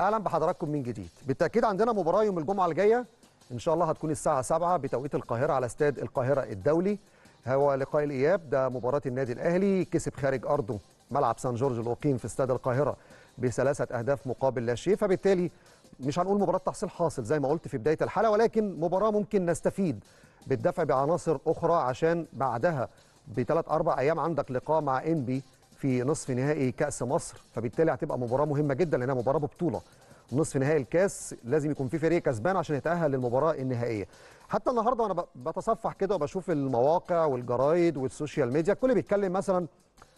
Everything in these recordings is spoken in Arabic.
اهلا بحضراتكم من جديد بالتاكيد عندنا مباراه يوم الجمعه الجايه ان شاء الله هتكون الساعه 7 بتوقيت القاهره على استاد القاهره الدولي هو لقاء الاياب ده مباراه النادي الاهلي كسب خارج ارضه ملعب سان جورج الاقيم في استاد القاهره بثلاثه اهداف مقابل لا شيء فبالتالي مش هنقول مباراه تحصيل حاصل زي ما قلت في بدايه الحلقه ولكن مباراه ممكن نستفيد بالدفع بعناصر اخرى عشان بعدها بثلاث اربع ايام عندك لقاء مع انبي في نصف نهائي كأس مصر فبالتالي هتبقى مباراة مهمة جدا لأنها مباراة ببطولة نصف نهائي الكاس لازم يكون في فريق كسبان عشان يتأهل للمباراة النهائية حتى النهارده وانا بتصفح كده وبشوف المواقع والجرايد والسوشيال ميديا الكل بيتكلم مثلا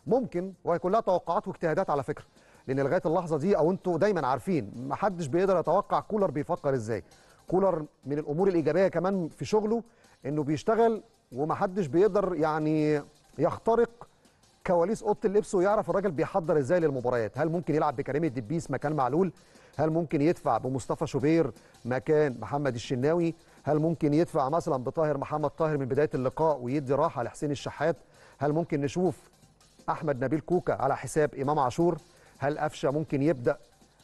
ممكن وهي كلها توقعات واجتهادات على فكرة لأن لغاية اللحظة دي أو أنتوا دايما عارفين محدش بيقدر يتوقع كولر بيفكر إزاي كولر من الأمور الإيجابية كمان في شغله إنه بيشتغل ومحدش بيقدر يعني يخترق كواليس اوضه اللبس ويعرف الراجل بيحضر ازاي للمباريات هل ممكن يلعب بكريم الدبيس مكان معلول هل ممكن يدفع بمصطفى شوبير مكان محمد الشناوي هل ممكن يدفع مثلا بطاهر محمد طاهر من بدايه اللقاء ويدي راحه لحسين الشحات هل ممكن نشوف احمد نبيل كوكا على حساب امام عاشور هل قفشه ممكن يبدا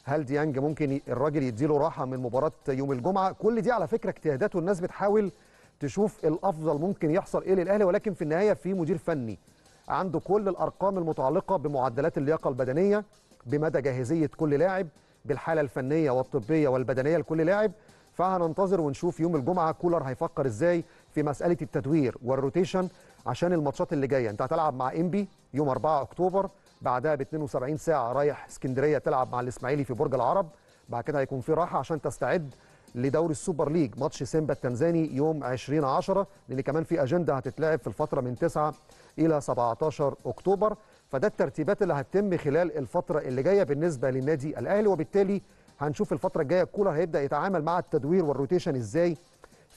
هل ديانج ممكن الراجل يديله راحه من مباراه يوم الجمعه كل دي على فكره اجتهادات والناس بتحاول تشوف الافضل ممكن يحصل ايه للاهلي ولكن في النهايه في مدير فني عنده كل الارقام المتعلقه بمعدلات اللياقه البدنيه بمدى جاهزيه كل لاعب بالحاله الفنيه والطبيه والبدنيه لكل لاعب فهننتظر ونشوف يوم الجمعه كولر هيفكر ازاي في مساله التدوير والروتيشن عشان الماتشات اللي جايه انت هتلعب مع انبي يوم 4 اكتوبر بعدها ب 72 ساعه رايح اسكندريه تلعب مع الاسماعيلي في برج العرب بعد كده هيكون في راحه عشان تستعد لدوري السوبر ليج ماتش سيمبا التنزاني يوم 20 10 لان كمان في اجنده هتتلعب في الفتره من 9 الى 17 اكتوبر فده الترتيبات اللي هتتم خلال الفتره اللي جايه بالنسبه للنادي الاهلي وبالتالي هنشوف الفتره الجايه كولر هيبدا يتعامل مع التدوير والروتيشن ازاي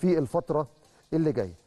في الفتره اللي جايه